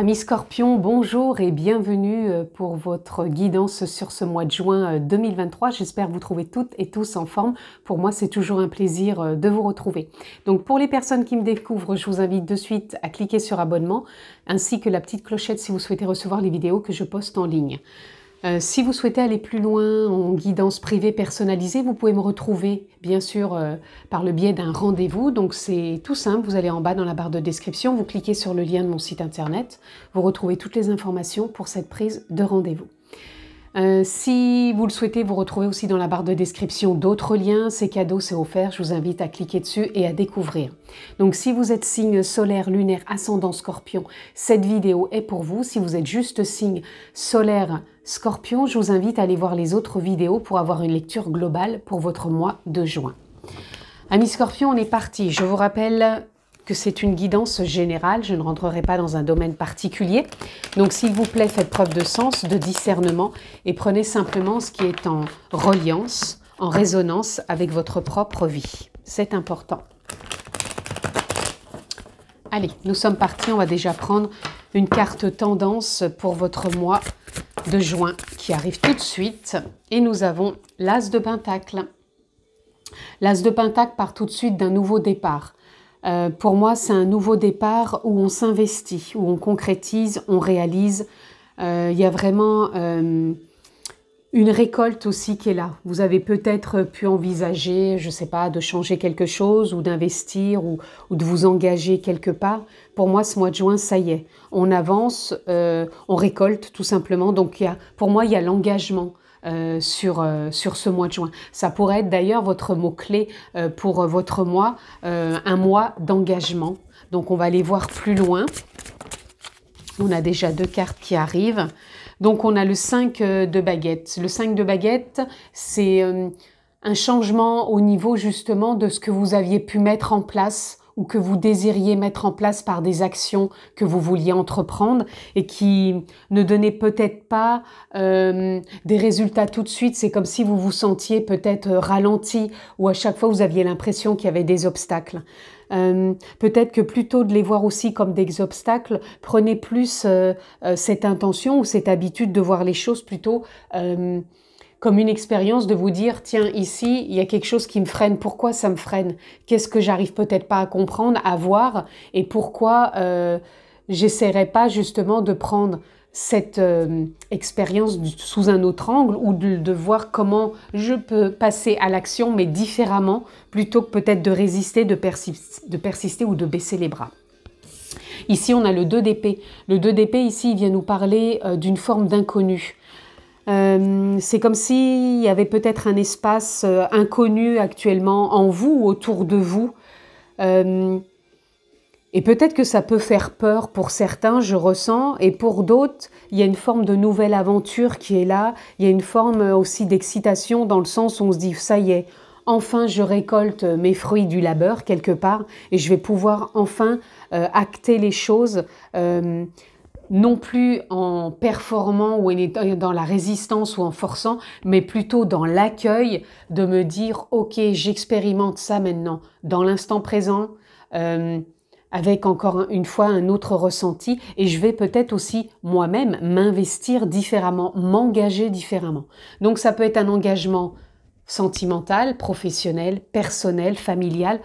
Amis Scorpion, bonjour et bienvenue euh, pour votre guidance sur ce mois de juin 2023. Euh, J'espère vous trouver toutes et tous en forme. Pour moi, c'est toujours un plaisir euh, de vous retrouver. Donc pour les personnes qui me découvrent, je vous invite de suite à cliquer sur abonnement ainsi que la petite clochette si vous souhaitez recevoir les vidéos que je poste en ligne. Euh, si vous souhaitez aller plus loin en guidance privée personnalisée, vous pouvez me retrouver bien sûr euh, par le biais d'un rendez-vous. Donc c'est tout simple, vous allez en bas dans la barre de description, vous cliquez sur le lien de mon site internet, vous retrouvez toutes les informations pour cette prise de rendez-vous. Euh, si vous le souhaitez, vous retrouvez aussi dans la barre de description d'autres liens. Ces cadeaux, c'est offert. Je vous invite à cliquer dessus et à découvrir. Donc, si vous êtes signe solaire, lunaire, ascendant, scorpion, cette vidéo est pour vous. Si vous êtes juste signe solaire, scorpion, je vous invite à aller voir les autres vidéos pour avoir une lecture globale pour votre mois de juin. Amis scorpion, on est parti. Je vous rappelle que c'est une guidance générale, je ne rentrerai pas dans un domaine particulier. Donc s'il vous plaît, faites preuve de sens, de discernement et prenez simplement ce qui est en reliance, en résonance avec votre propre vie. C'est important. Allez, nous sommes partis, on va déjà prendre une carte tendance pour votre mois de juin qui arrive tout de suite. Et nous avons l'As de Pentacle. L'As de Pentacle part tout de suite d'un nouveau départ euh, pour moi, c'est un nouveau départ où on s'investit, où on concrétise, on réalise. Euh, il y a vraiment euh, une récolte aussi qui est là. Vous avez peut-être pu envisager, je ne sais pas, de changer quelque chose ou d'investir ou, de vous engager quelque part. Pour moi, ce mois de juin, ça y est. On avance, on récolte tout simplement. Donc, pour moi, il y a l'engagement. Euh, sur, euh, sur ce mois de juin. Ça pourrait être d'ailleurs votre mot-clé euh, pour votre mois, un mois d'engagement. Donc on va aller voir plus loin. On a déjà deux cartes qui arrivent. Donc on a le 5 de baguette. Le 5 de baguette, c'est un changement au niveau justement de ce que vous aviez pu mettre en place ou que vous désiriez mettre en place par des actions que vous vouliez entreprendre et qui ne donnaient peut-être pas euh, des résultats tout de suite. C'est comme si vous vous sentiez peut-être euh, ralenti ou à chaque fois vous aviez l'impression qu'il y avait des obstacles. Euh, peut-être que plutôt de les voir aussi comme des obstacles, prenez plus cette intention ou cette habitude de voir les choses plutôt comme une expérience de vous dire, tiens, ici, il y a quelque chose qui me freine, pourquoi ça me freine Qu'est-ce que j'arrive peut-être pas à comprendre, à voir, et pourquoi euh, j'essaierai pas justement de prendre cette euh, expérience sous un autre angle ou de, voir comment je peux passer à l'action, mais différemment, plutôt que peut-être de résister, de, persister, ou de baisser les bras. Ici, on a le 2 d'épée. Le 2 d'épée ici, il vient nous parler euh, d'une forme d'inconnu. Euh, c'est comme s'il y avait peut-être un espace euh, inconnu actuellement en vous autour de vous. Euh, et peut-être que ça peut faire peur pour certains, je ressens, et pour d'autres, il y a une forme de nouvelle aventure qui est là, il y a une forme aussi d'excitation dans le sens où on se dit, ça y est, enfin je récolte mes fruits du labeur quelque part, et je vais pouvoir enfin acter les choses non plus en performant ou en dans la résistance ou en forçant, mais plutôt dans l'accueil de me dire, OK, j'expérimente ça maintenant, dans l'instant présent, euh, avec encore une fois un autre ressenti, et je vais peut-être aussi moi-même m'investir différemment, m'engager différemment. Donc ça peut être un engagement sentimental, professionnel, personnel, familial,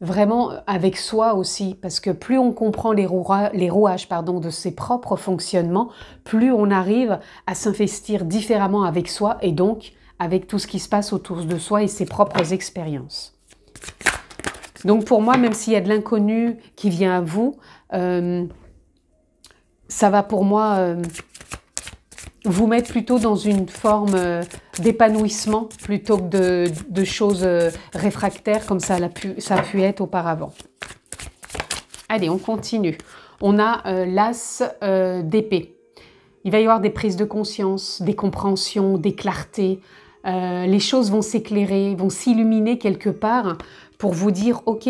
vraiment euh, avec soi aussi, parce que plus on comprend les, rouages, les rouages pardon, de ses propres fonctionnements, plus on arrive à s'investir différemment avec soi et donc avec tout ce qui se passe autour de soi et ses propres expériences. Donc pour moi, même s'il y a de l'inconnu qui vient à vous, euh, ça va pour moi... Euh, vous mettre plutôt dans une forme euh, d'épanouissement plutôt que de, choses euh, réfractaires comme ça a, pu, ça pu être auparavant. Allez, on continue. On a euh, l'as d'épée. Il va y avoir des prises de conscience, des compréhensions, des clartés. les choses vont s'éclairer, vont s'illuminer quelque part pour vous dire, ok,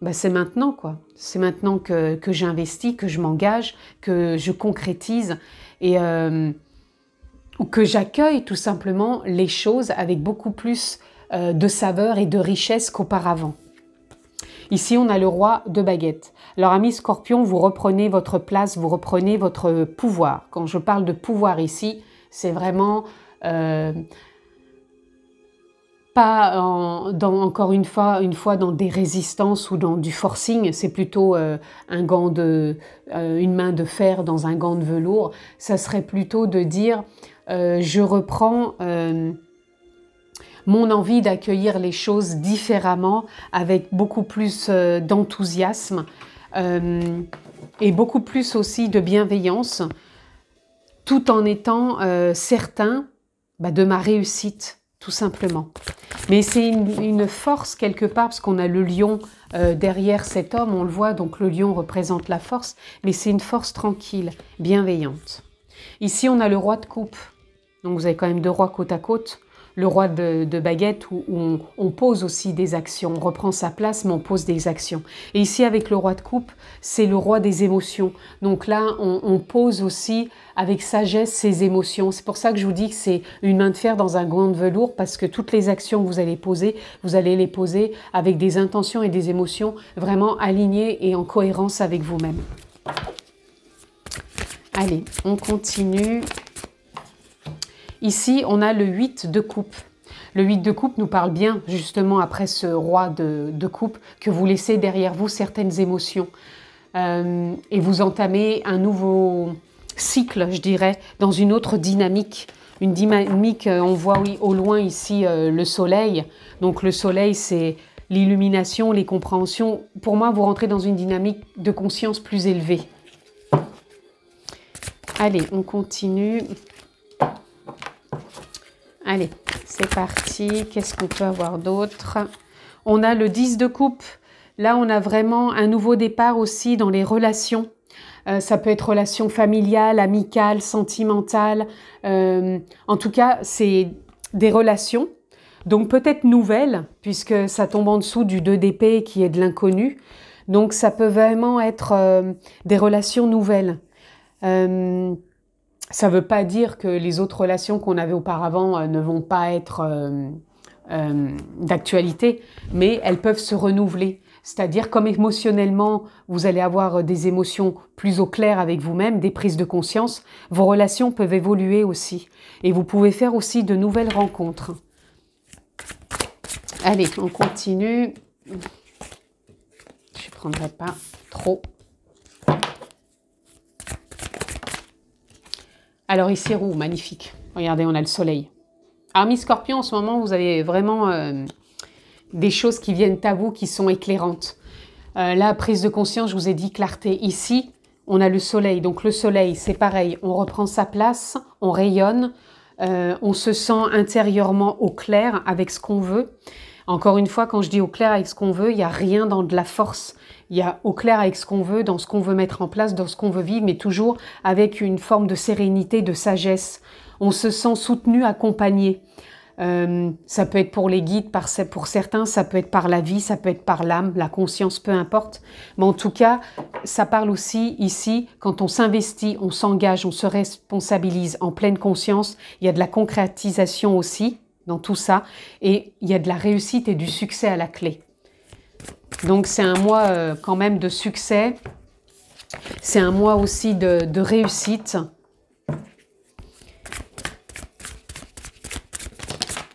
bah, c'est maintenant quoi. C'est maintenant que, que j'investis, que je m'engage, que je concrétise. Et, ou que j'accueille tout simplement les choses avec beaucoup plus euh, de saveur et de richesse qu'auparavant. Ici, on a le roi de baguette. Alors, amis scorpion, vous reprenez votre place, vous reprenez votre pouvoir. Quand je parle de pouvoir ici, c'est vraiment euh, pas encore une fois, une fois dans des résistances ou dans du forcing, c'est plutôt euh, un gant de, une main de fer dans un gant de velours. Ça serait plutôt de dire euh, je reprends euh, mon envie d'accueillir les choses différemment, avec beaucoup plus euh, d'enthousiasme et beaucoup plus aussi de bienveillance, tout en étant certain bah, de ma réussite, tout simplement. Mais c'est une, force quelque part, parce qu'on a le lion derrière cet homme, on le voit, donc le lion représente la force, mais c'est une force tranquille, bienveillante. Ici, on a le roi de coupe. Donc vous avez quand même deux rois côte à côte. Le roi de, baguette où, on, pose aussi des actions, on reprend sa place mais on pose des actions. Et ici avec le roi de coupe, c'est le roi des émotions. Donc là, on, on pose aussi avec sagesse ses émotions. C'est pour ça que je vous dis que c'est une main de fer dans un gant de velours parce que toutes les actions que vous allez poser, vous allez les poser avec des intentions et des émotions vraiment alignées et en cohérence avec vous-même. Allez, on continue. Ici, on a le 8 de coupe. Le 8 de coupe nous parle bien justement après ce roi de, coupe que vous laissez derrière vous certaines émotions euh, et vous entamez un nouveau cycle, je dirais, dans une autre dynamique. Une dynamique, euh, on voit oui, au loin ici euh, le soleil. Donc le soleil, c'est l'illumination, les compréhensions. Pour moi, vous rentrez dans une dynamique de conscience plus élevée. Allez, on continue. Allez, c'est parti. Qu'est-ce qu'on peut avoir d'autre On a le 10 de coupe. Là, on a vraiment un nouveau départ aussi dans les relations. Euh, ça peut être relation familiale, amicale, sentimentale. Euh, en tout cas, c'est des relations. Donc peut-être nouvelles, puisque ça tombe en dessous du 2 d'épée qui est de l'inconnu. Donc ça peut vraiment être euh, des relations nouvelles. Euh, ça ne veut pas dire que les autres relations qu'on avait auparavant euh, ne vont pas être euh, euh, d'actualité, mais elles peuvent se renouveler. C'est-à-dire, comme émotionnellement, vous allez avoir des émotions plus au clair avec vous-même, des prises de conscience, vos relations peuvent évoluer aussi. Et vous pouvez faire aussi de nouvelles rencontres. Allez, on continue. Je ne prendrai pas trop. Alors ici roux, magnifique. Regardez, on a le soleil. mis Scorpion, en ce moment, vous avez vraiment euh, des choses qui viennent à vous, qui sont éclairantes. Euh, là, la prise de conscience, je vous ai dit clarté. Ici, on a le soleil. Donc le soleil, c'est pareil. On reprend sa place, on rayonne, euh, on se sent intérieurement au clair avec ce qu'on veut. Encore une fois, quand je dis au clair avec ce qu'on veut, il n'y a rien dans de la force. Il y a au clair avec ce qu'on veut, dans ce qu'on veut mettre en place, dans ce qu'on veut vivre, mais toujours avec une forme de sérénité, de sagesse. On se sent soutenu, accompagné. Euh, ça peut être pour les guides, par, pour certains, ça peut être par la vie, ça peut être par l'âme, la conscience, peu importe. Mais en tout cas, ça parle aussi ici, quand on s'investit, on s'engage, on se responsabilise en pleine conscience, il y a de la concrétisation aussi dans tout ça. Et il y a de la réussite et du succès à la clé. Donc c'est un mois euh, quand même de succès. C'est un mois aussi de, réussite.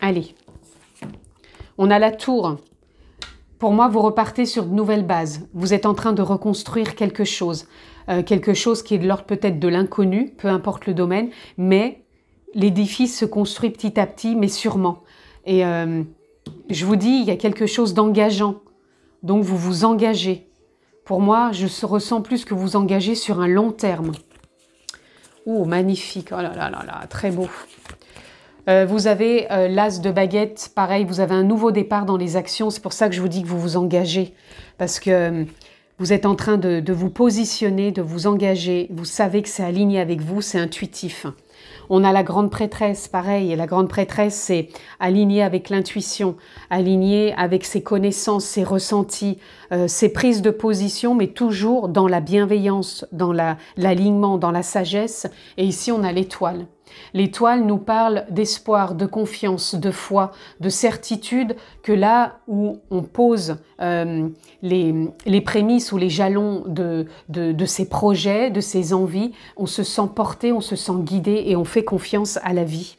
Allez, on a la tour. Pour moi, vous repartez sur de nouvelles bases. Vous êtes en train de reconstruire quelque chose. Euh, quelque chose qui est de l'ordre peut-être de l'inconnu, peu importe le domaine, mais l'édifice se construit petit à petit, mais sûrement. Et euh, je vous dis, il y a quelque chose d'engageant. Donc vous vous engagez. Pour moi, je ressens plus que vous engagez sur un long terme. Oh, magnifique. Oh là là là là, très beau. Euh, vous avez euh, l'as de baguette, pareil, vous avez un nouveau départ dans les actions. C'est pour ça que je vous dis que vous vous engagez. Parce que vous êtes en train de, de vous positionner, de vous engager. Vous savez que c'est aligné avec vous, c'est intuitif. On a la grande prêtresse, pareil, et la grande prêtresse, c'est alignée avec l'intuition, alignée avec ses connaissances, ses ressentis, euh, ses prises de position, mais toujours dans la bienveillance, dans l'alignement, dans la sagesse. Et ici, on a l'étoile. L'étoile nous parle d'espoir, de confiance, de foi, de certitude que là où on pose euh, les, prémices ou les jalons de, de, ses projets, de ses envies, on se sent porté, on se sent guidé et on fait confiance à la vie.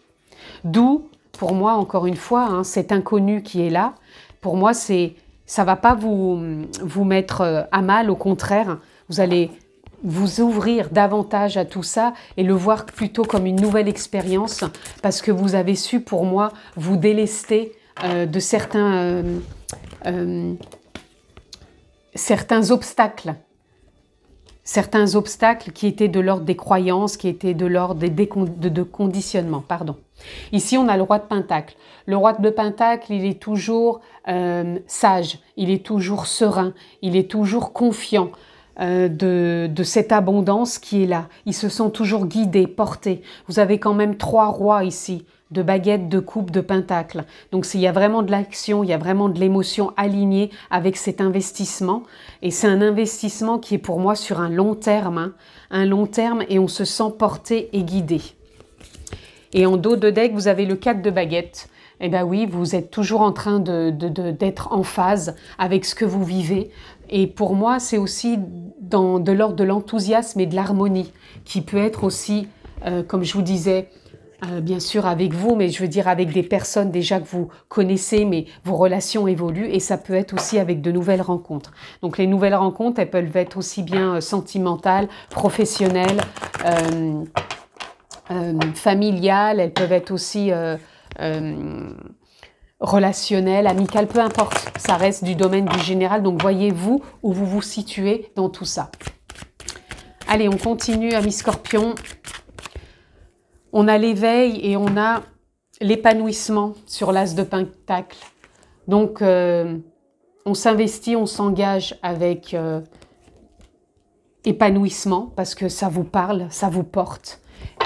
D'où, pour moi, encore une fois, hein, cet inconnu qui est là, pour moi, c'est ça va pas vous, vous mettre euh, à mal, au contraire, vous allez vous ouvrir davantage à tout ça et le voir plutôt comme une nouvelle expérience parce que vous avez su pour moi vous délester euh, de certains, euh, euh, certains obstacles. Certains obstacles qui étaient de l'ordre des croyances, qui étaient de l'ordre des de, de conditionnement, pardon. Ici, on a le roi de Pentacle. Le roi de Pentacle, il est toujours sage, il est toujours serein, il est toujours confiant. Euh, de, cette abondance qui est là. Ils se sent toujours guidés, portés. Vous avez quand même trois rois ici, de baguettes, de coupes, de pentacles. Donc il y a vraiment de l'action, il y a vraiment de l'émotion alignée avec cet investissement. Et c'est un investissement qui est pour moi sur un long terme, hein. un long terme, et on se sent porté et guidé. Et en dos de deck, vous avez le 4 de baguettes. Eh bien oui, vous êtes toujours en train d'être en phase avec ce que vous vivez, et pour moi, c'est aussi de l'ordre de l'enthousiasme et de l'harmonie, qui peut être aussi, euh, comme je vous disais, euh, bien sûr avec vous, mais je veux dire avec des personnes déjà que vous connaissez, mais vos relations évoluent et ça peut être aussi avec de nouvelles rencontres. Donc les nouvelles rencontres, elles peuvent être aussi bien euh, sentimentales, professionnelles, familiales, elles peuvent être aussi relationnel, amical, peu importe. Ça reste du domaine du général, donc voyez-vous où vous vous situez dans tout ça. Allez, on continue, amis Scorpion. On a l'éveil et on a l'épanouissement sur l'as de pentacle. Donc, euh, on s'investit, on s'engage avec euh, épanouissement parce que ça vous parle, ça vous porte.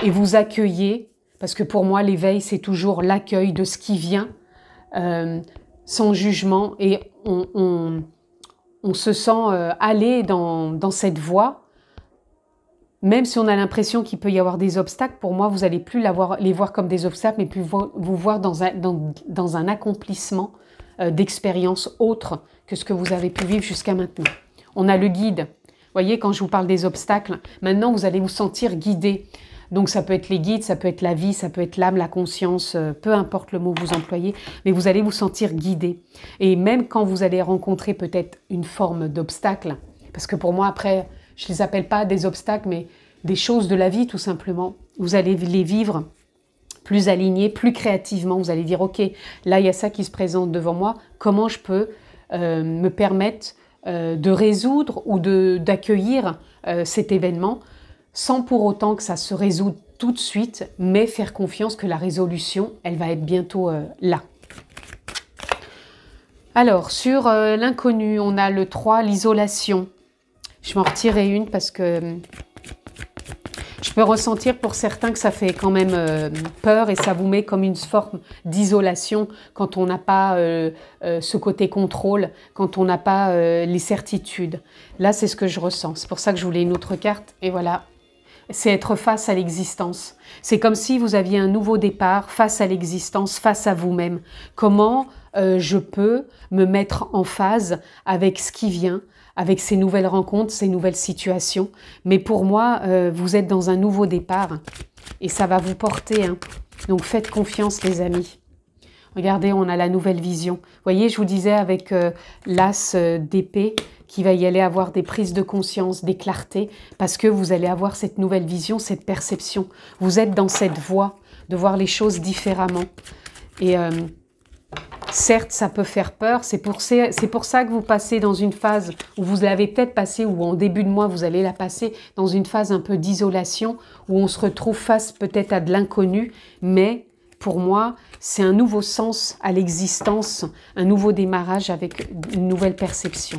Et vous accueillez, parce que pour moi, l'éveil, c'est toujours l'accueil de ce qui vient euh, sans jugement et on, se sent euh, aller dans, cette voie. Même si on a l'impression qu'il peut y avoir des obstacles, pour moi, vous allez plus les voir comme des obstacles, mais plus vous voir dans un, dans, un accomplissement euh, d'expérience autre que ce que vous avez pu vivre jusqu'à maintenant. On a le guide. Vous voyez, quand je vous parle des obstacles, maintenant, vous allez vous sentir guidé. Donc ça peut être les guides, ça peut être la vie, ça peut être l'âme, la conscience, euh, peu importe le mot que vous employez, mais vous allez vous sentir guidé. Et même quand vous allez rencontrer peut-être une forme d'obstacle, parce que pour moi après, je ne les appelle pas des obstacles, mais des choses de la vie tout simplement, vous allez les vivre plus aligné, plus créativement. Vous allez dire, OK, là, il y a ça qui se présente devant moi. Comment je peux euh, me permettre euh, de résoudre ou d'accueillir cet événement sans pour autant que ça se résout tout de suite, mais faire confiance que la résolution, elle va être bientôt euh, là. Alors, sur euh, l'inconnu, on a le 3, l'isolation. Je vais en retirer une parce que euh, je peux ressentir pour certains que ça fait quand même peur et ça vous met comme une forme d'isolation quand on n'a pas ce côté contrôle, quand on n'a pas les certitudes. Là, c'est ce que je ressens. C'est pour ça que je voulais une autre carte. Et voilà, c'est être face à l'existence. C'est comme si vous aviez un nouveau départ face à l'existence, face à vous-même. Comment euh, je peux me mettre en phase avec ce qui vient, avec ces nouvelles rencontres, ces nouvelles situations. Mais pour moi, euh, vous êtes dans un nouveau départ et ça va vous porter. Hein. Donc faites confiance les amis. Regardez, on a la nouvelle vision. Vous voyez, je vous disais avec euh, l'as d'épée, qui va y aller avoir des prises de conscience, des clartés, parce que vous allez avoir cette nouvelle vision, cette perception. Vous êtes dans cette voie de voir les choses différemment. Et euh, certes, ça peut faire peur, c'est pour, ça que vous passez dans une phase où vous l'avez peut-être passé, ou en début de mois, vous allez la passer dans une phase un peu d'isolation, où on se retrouve face peut-être à de l'inconnu, mais pour moi, c'est un nouveau sens à l'existence, un nouveau démarrage avec une nouvelle perception.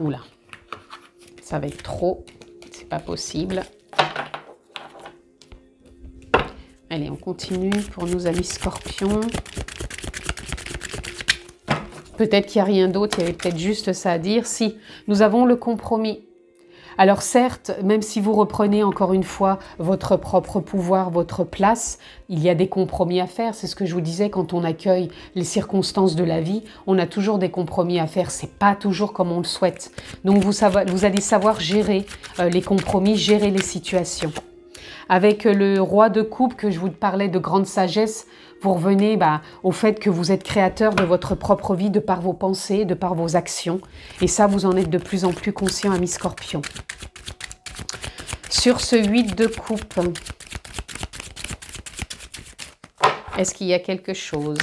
Oula, ça va être trop, c'est pas possible. Allez, on continue pour nos amis scorpions. Peut-être qu'il n'y a rien d'autre, il y avait peut-être juste ça à dire. Si, nous avons le compromis. Alors certes, même si vous reprenez encore une fois votre propre pouvoir, votre place, il y a des compromis à faire. C'est ce que je vous disais quand on accueille les circonstances de la vie, on a toujours des compromis à faire. C'est pas toujours comme on le souhaite. Donc vous, allez savoir gérer euh, les compromis, gérer les situations. Avec le roi de coupe que je vous parlais de grande sagesse, vous revenez bah, au fait que vous êtes créateur de votre propre vie, de par vos pensées, de par vos actions. Et ça, vous en êtes de plus en plus conscient, amis scorpion. Sur ce 8 de coupe, est-ce qu'il y a quelque chose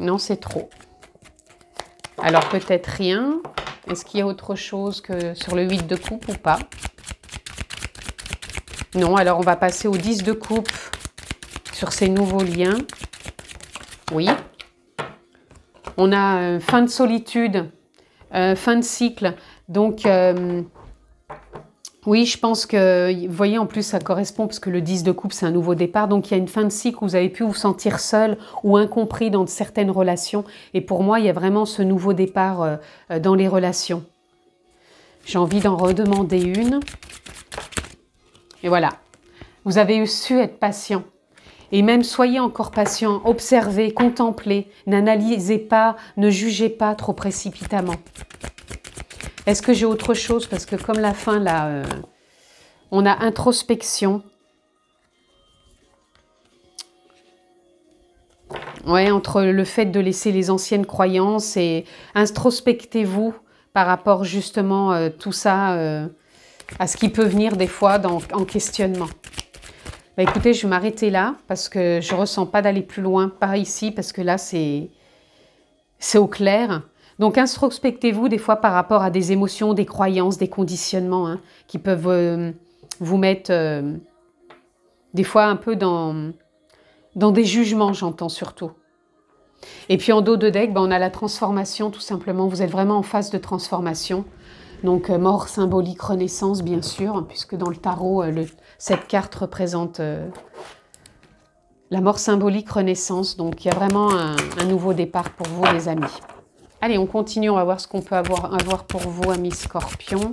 Non, c'est trop. Alors peut-être rien. Est-ce qu'il y a autre chose que sur le 8 de coupe ou pas non, alors on va passer au 10 de coupe sur ces nouveaux liens. Oui. On a euh, fin de solitude, euh, fin de cycle. Donc, euh, oui, je pense que, vous voyez, en plus, ça correspond, parce que le 10 de coupe, c'est un nouveau départ. Donc, il y a une fin de cycle où vous avez pu vous sentir seul ou incompris dans certaines relations. Et pour moi, il y a vraiment ce nouveau départ dans les relations. J'ai envie d'en redemander une. Et voilà, vous avez su être patient. Et même soyez encore patient, observez, contemplez, n'analysez pas, ne jugez pas trop précipitamment. Est-ce que j'ai autre chose Parce que comme la fin, là, euh, on a introspection. Ouais, entre le fait de laisser les anciennes croyances et introspectez-vous par rapport justement euh, tout ça. Euh, à ce qui peut venir des fois en questionnement. Bah, écoutez, je vais m'arrêter là parce que je ressens pas d'aller plus loin par ici parce que là, c'est au clair. Donc, introspectez-vous des fois par rapport à des émotions, des croyances, des conditionnements hein, qui peuvent euh, vous mettre euh, des fois un peu dans, dans des jugements, j'entends surtout. Et puis en dos de deck, bah, on a la transformation tout simplement. Vous êtes vraiment en phase de transformation. Donc euh, mort symbolique, renaissance bien sûr, hein, puisque dans le tarot, euh, cette carte représente euh, la mort symbolique, renaissance. Donc il y a vraiment un, nouveau départ pour vous les amis. Allez, on continue, on va voir ce qu'on peut avoir, avoir pour vous amis scorpions.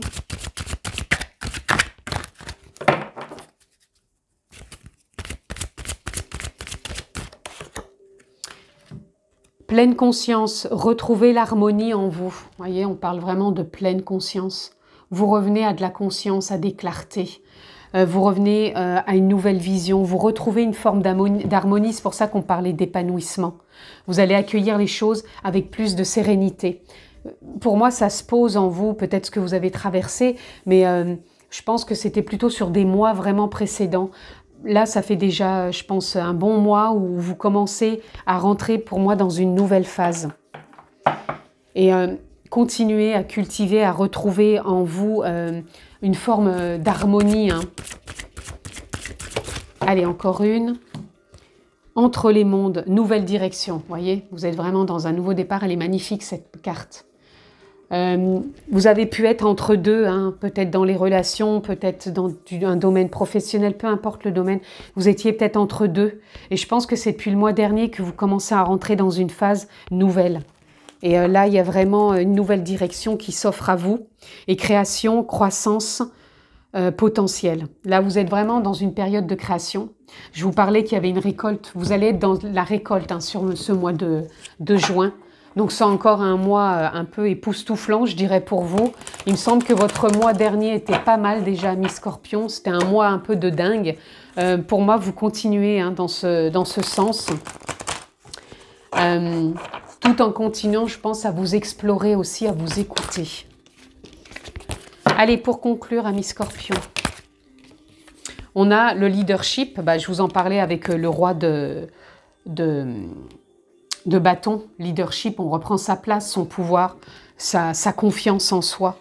pleine conscience, retrouvez l'harmonie en vous. Vous voyez, on parle vraiment de pleine conscience. Vous revenez à de la conscience, à des clartés. Euh, vous revenez euh, à une nouvelle vision. Vous retrouvez une forme d'harmonie. C'est pour ça qu'on parlait d'épanouissement. Vous allez accueillir les choses avec plus de sérénité. Euh, pour moi, ça se pose en vous, peut-être ce que vous avez traversé, mais je pense que c'était plutôt sur des mois vraiment précédents là, ça fait déjà, je pense, un bon mois où vous commencez à rentrer pour moi dans une nouvelle phase. Et euh, continuer à cultiver, à retrouver en vous euh, une forme d'harmonie. Hein. Allez, encore une. Entre les mondes, nouvelle direction. Voyez, vous êtes vraiment dans un nouveau départ. Elle est magnifique, cette carte. Euh, vous avez pu être entre deux, hein, peut-être dans les relations, peut-être dans un domaine professionnel, peu importe le domaine, vous étiez peut-être entre deux. Et je pense que c'est depuis le mois dernier que vous commencez à rentrer dans une phase nouvelle. Et euh, là, il y a vraiment euh, une nouvelle direction qui s'offre à vous, et création, croissance potentiel. Là, vous êtes vraiment dans une période de création. Je vous parlais qu'il y avait une récolte, vous allez être dans la récolte hein, sur ce mois de juin. Donc c'est encore un mois euh, un peu époustouflant, je dirais pour vous. Il me semble que votre mois dernier était pas mal déjà, amis scorpion C'était un mois un peu de dingue. Euh, pour moi, vous continuez hein, dans, ce, dans ce sens. Euh, tout en continuant, je pense, à vous explorer aussi, à vous écouter. Allez, pour conclure, amis Scorpion. On a le leadership, bah, je vous en parlais avec le roi de, de, de bâton, leadership, on reprend sa place, son pouvoir, sa, sa confiance en soi.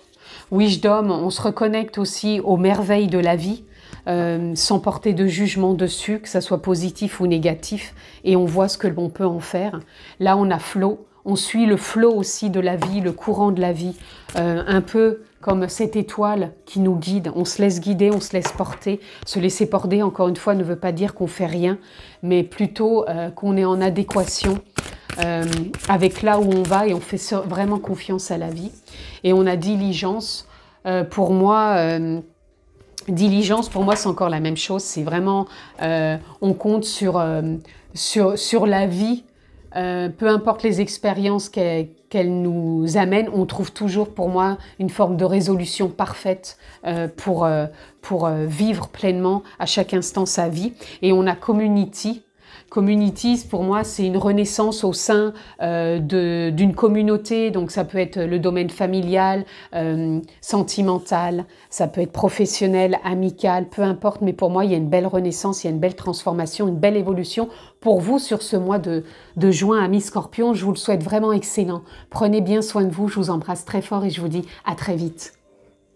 d'homme, on se reconnecte aussi aux merveilles de la vie, euh, sans porter de jugement dessus, que ça soit positif ou négatif, et on voit ce que l'on peut en faire. Là, on a flot, on suit le flot aussi de la vie, le courant de la vie, euh, un peu comme cette étoile qui nous guide. On se laisse guider, on se laisse porter. Se laisser porter, encore une fois, ne veut pas dire qu'on fait rien, mais plutôt euh, qu'on est en adéquation euh, avec là où on va et on fait vraiment confiance à la vie. Et on a diligence. Euh, pour moi, diligence, pour moi, c'est encore la même chose. C'est vraiment, on compte sur, sur, sur la vie euh, peu importe les expériences qu'elles nous amènent, on trouve toujours pour moi une forme de résolution parfaite euh, pour, euh, pour vivre pleinement à chaque instant sa vie. Et on a Community Communities, pour moi, c'est une renaissance au sein euh, d'une communauté. Donc, ça peut être le domaine familial, euh, sentimental, ça peut être professionnel, amical, peu importe. Mais pour moi, il y a une belle renaissance, il y a une belle transformation, une belle évolution pour vous sur ce mois de, de juin, amis Scorpion. Je vous le souhaite vraiment excellent. Prenez bien soin de vous. Je vous embrasse très fort et je vous dis à très vite.